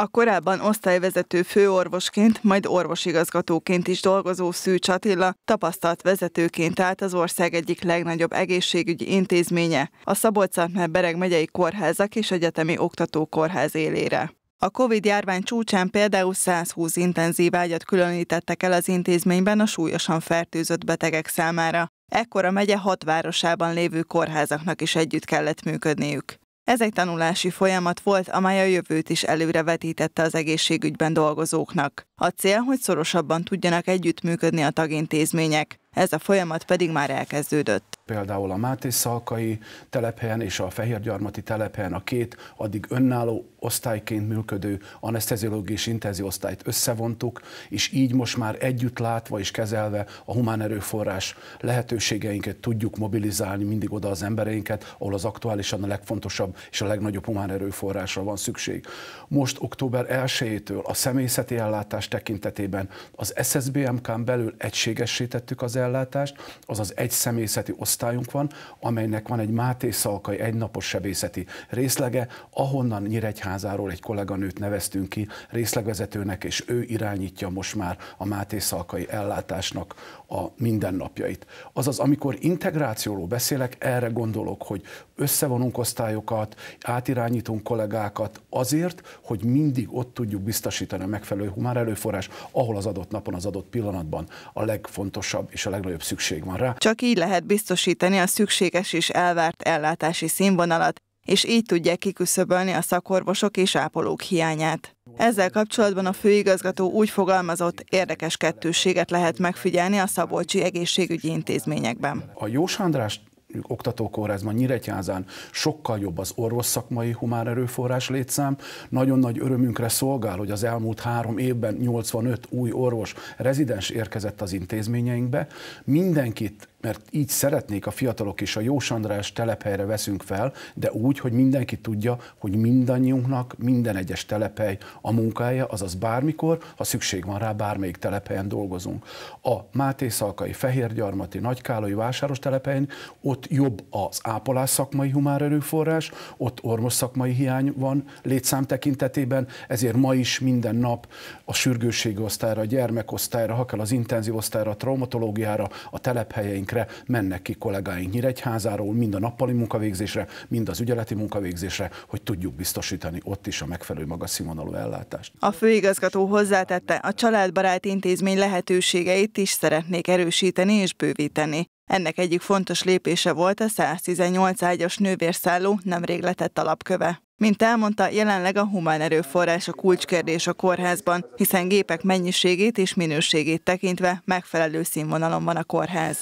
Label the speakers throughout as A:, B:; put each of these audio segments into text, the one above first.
A: a korábban osztályvezető főorvosként, majd orvosigazgatóként is dolgozó Szűcs Attila tapasztalt vezetőként állt az ország egyik legnagyobb egészségügyi intézménye, a szabolcs bereg megyei kórházak és egyetemi oktatókórház élére. A COVID-járvány csúcsán például 120 intenzív ágyat különítettek el az intézményben a súlyosan fertőzött betegek számára. Ekkor a megye hat városában lévő kórházaknak is együtt kellett működniük. Ez egy tanulási folyamat volt, amely a jövőt is előrevetítette az egészségügyben dolgozóknak. A cél, hogy szorosabban tudjanak együttműködni a tagintézmények. Ez a folyamat pedig már elkezdődött például a Máté Szalkai
B: telephelyen és a Fehérgyarmati telephelyen a két addig önálló osztályként működő anesteziológiai és intenzi osztályt összevontuk, és így most már együtt látva és kezelve a humán erőforrás lehetőségeinket tudjuk mobilizálni mindig oda az embereinket, ahol az aktuálisan a legfontosabb és a legnagyobb humán erőforrásra van szükség. Most október 1-től a személyzeti ellátás tekintetében az SSBMK-n belül egységesítettük az ellátást, azaz egy személyzeti osztály osztályunk van, amelynek van egy Máté Szalkai egynapos sebészeti részlege, ahonnan Nyíregyházáról egy kolléganőt neveztünk ki részlegvezetőnek, és ő irányítja most már a Máté Szalkai ellátásnak a mindennapjait. Azaz, amikor integrációról beszélek, erre gondolok, hogy összevonunk osztályokat, átirányítunk kollégákat azért, hogy mindig ott tudjuk biztosítani a megfelelő humán előforrás, ahol az adott napon, az adott pillanatban a legfontosabb és a legnagyobb szükség van rá.
A: Csak így lehet biztosítani biztosítani a szükséges és elvárt ellátási színvonalat, és így tudják kiküszöbölni a szakorvosok és ápolók hiányát. Ezzel kapcsolatban a főigazgató úgy fogalmazott, érdekes kettősséget lehet megfigyelni a szabolcsi egészségügyi intézményekben.
B: A Jós András oktatókórházban, Nyíregyházán sokkal jobb az orvos szakmai humán erőforrás létszám. Nagyon nagy örömünkre szolgál, hogy az elmúlt három évben 85 új orvos rezidens érkezett az intézményeinkbe. Mindenkit mert így szeretnék a fiatalok és a Jós András telephelyre veszünk fel, de úgy, hogy mindenki tudja, hogy mindannyiunknak minden egyes telephely a munkája, azaz bármikor, ha szükség van rá, bármelyik telephelyen dolgozunk. A Máté Szalkai, Fehérgyarmati, Nagykálói vásáros telephelyen ott jobb az ápolás szakmai humár erőforrás, ott orvos szakmai hiány van létszám tekintetében, ezért ma is minden nap a sürgősségi osztályra, a gyermekosztályra, ha kell az intenzív osztályra, a traumatológiára, a telephelyeink helyszíneinkre mennek ki kollégáink Nyíregyházáról, mind a nappali munkavégzésre, mind az ügyeleti munkavégzésre, hogy tudjuk biztosítani ott is a megfelelő magas színvonalú ellátást.
A: A főigazgató hozzátette, a családbarát intézmény lehetőségeit is szeretnék erősíteni és bővíteni. Ennek egyik fontos lépése volt a 118 ágyas nővérszálló nemrég letett alapköve. Mint elmondta, jelenleg a humán erőforrás a kulcskérdés a kórházban, hiszen gépek mennyiségét és minőségét tekintve megfelelő színvonalon van a kórház.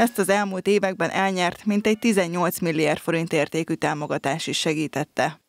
A: Ezt az elmúlt években elnyert mintegy 18 milliárd forint értékű támogatás is segítette.